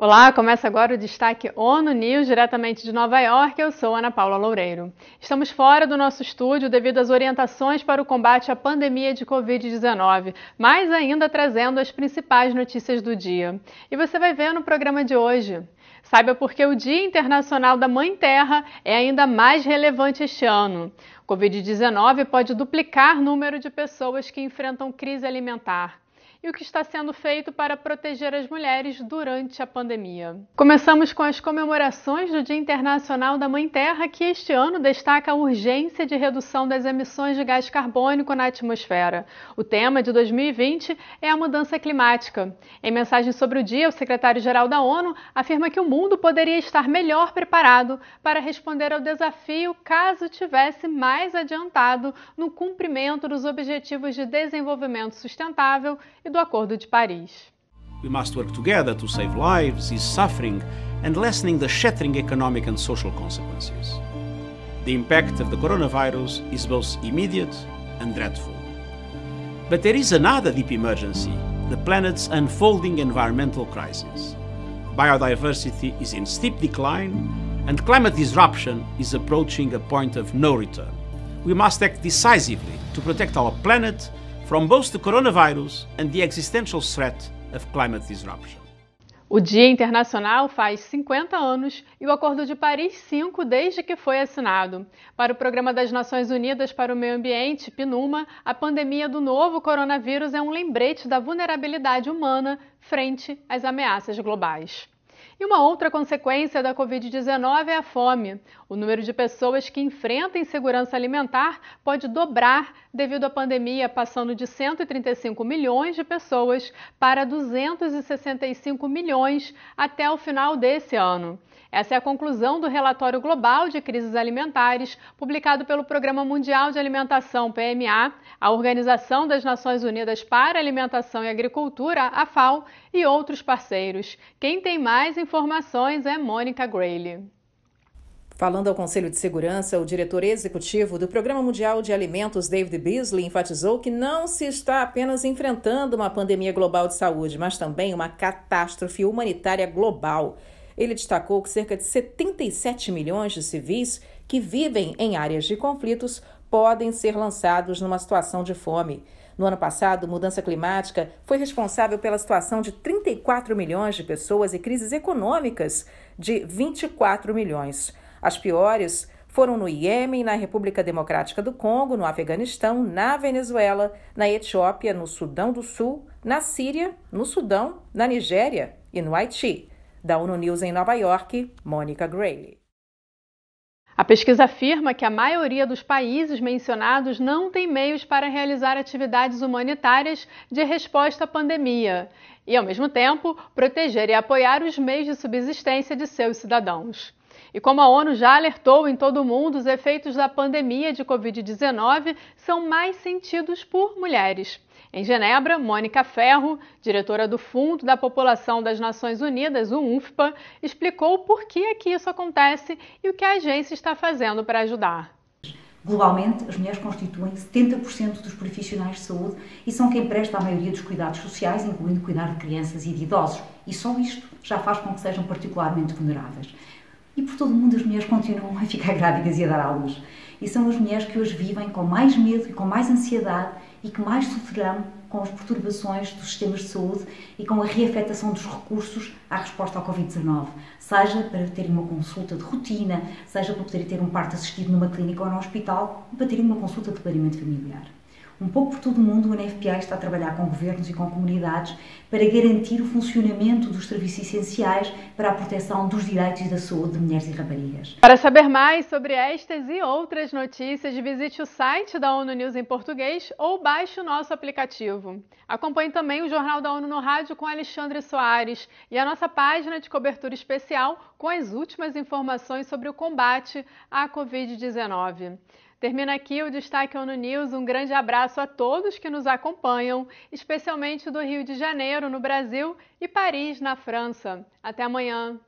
Olá, começa agora o destaque ONU News diretamente de Nova York. Eu sou Ana Paula Loureiro. Estamos fora do nosso estúdio devido às orientações para o combate à pandemia de Covid-19, mas ainda trazendo as principais notícias do dia. E você vai ver no programa de hoje. Saiba por que o Dia Internacional da Mãe Terra é ainda mais relevante este ano. Covid-19 pode duplicar o número de pessoas que enfrentam crise alimentar e o que está sendo feito para proteger as mulheres durante a pandemia. Começamos com as comemorações do Dia Internacional da Mãe Terra, que este ano destaca a urgência de redução das emissões de gás carbônico na atmosfera. O tema de 2020 é a mudança climática. Em mensagem sobre o dia, o secretário-geral da ONU afirma que o mundo poderia estar melhor preparado para responder ao desafio caso tivesse mais adiantado no cumprimento dos Objetivos de Desenvolvimento Sustentável e do Acordo de Paris. We must work together to save lives, ease suffering and lessening the shattering economic and social consequences. The impact of the coronavirus is both immediate and dreadful. But there is another deep emergency, the planet's unfolding environmental crisis. Biodiversity is in steep decline and climate disruption is approaching a point of no return. We must act decisively to protect our planet from both the coronavirus and the existential threat of climate disruption. O Dia Internacional faz 50 anos e o Acordo de Paris 5 desde que foi assinado. Para o Programa das Nações Unidas para o Meio Ambiente, PNUMA, a pandemia do novo coronavírus é um lembrete da vulnerabilidade humana frente às ameaças globais. E uma outra consequência da Covid-19 é a fome. O número de pessoas que enfrentam insegurança alimentar pode dobrar devido à pandemia, passando de 135 milhões de pessoas para 265 milhões até o final desse ano. Essa é a conclusão do relatório global de crises alimentares, publicado pelo Programa Mundial de Alimentação, PMA, a Organização das Nações Unidas para Alimentação e Agricultura, a FAO, e outros parceiros. Quem tem mais informações é Mônica Grayle. Falando ao Conselho de Segurança, o diretor executivo do Programa Mundial de Alimentos, David Beasley, enfatizou que não se está apenas enfrentando uma pandemia global de saúde, mas também uma catástrofe humanitária global. Ele destacou que cerca de 77 milhões de civis que vivem em áreas de conflitos podem ser lançados numa situação de fome. No ano passado, mudança climática foi responsável pela situação de 34 milhões de pessoas e crises econômicas de 24 milhões. As piores foram no Iêmen, na República Democrática do Congo, no Afeganistão, na Venezuela, na Etiópia, no Sudão do Sul, na Síria, no Sudão, na Nigéria e no Haiti. Da ONU News em Nova York, Mônica Gray. A pesquisa afirma que a maioria dos países mencionados não tem meios para realizar atividades humanitárias de resposta à pandemia e, ao mesmo tempo, proteger e apoiar os meios de subsistência de seus cidadãos. E como a ONU já alertou em todo o mundo, os efeitos da pandemia de Covid-19 são mais sentidos por mulheres. Em Genebra, Mônica Ferro, diretora do Fundo da População das Nações Unidas, o UNFPA, explicou por que é que isso acontece e o que a agência está fazendo para ajudar. Globalmente, as mulheres constituem 70% dos profissionais de saúde e são quem presta a maioria dos cuidados sociais, incluindo cuidar de crianças e de idosos. E só isto já faz com que sejam particularmente vulneráveis. E por todo o mundo as mulheres continuam a ficar grávidas e a dar à luz. E são as mulheres que hoje vivem com mais medo e com mais ansiedade e que mais sofrerão com as perturbações dos sistemas de saúde e com a reafetação dos recursos à resposta ao Covid-19, seja para terem uma consulta de rotina, seja para poderem ter um parto assistido numa clínica ou no hospital, para terem uma consulta de planeamento familiar. Um pouco por todo o mundo, o UNFPA está a trabalhar com governos e com comunidades para garantir o funcionamento dos serviços essenciais para a proteção dos direitos da saúde de mulheres e raparigas. Para saber mais sobre estas e outras notícias, visite o site da ONU News em português ou baixe o nosso aplicativo. Acompanhe também o Jornal da ONU no Rádio com Alexandre Soares e a nossa página de cobertura especial com as últimas informações sobre o combate à Covid-19. Termina aqui o Destaque ONU News. Um grande abraço a todos que nos acompanham, especialmente do Rio de Janeiro, no Brasil, e Paris, na França. Até amanhã.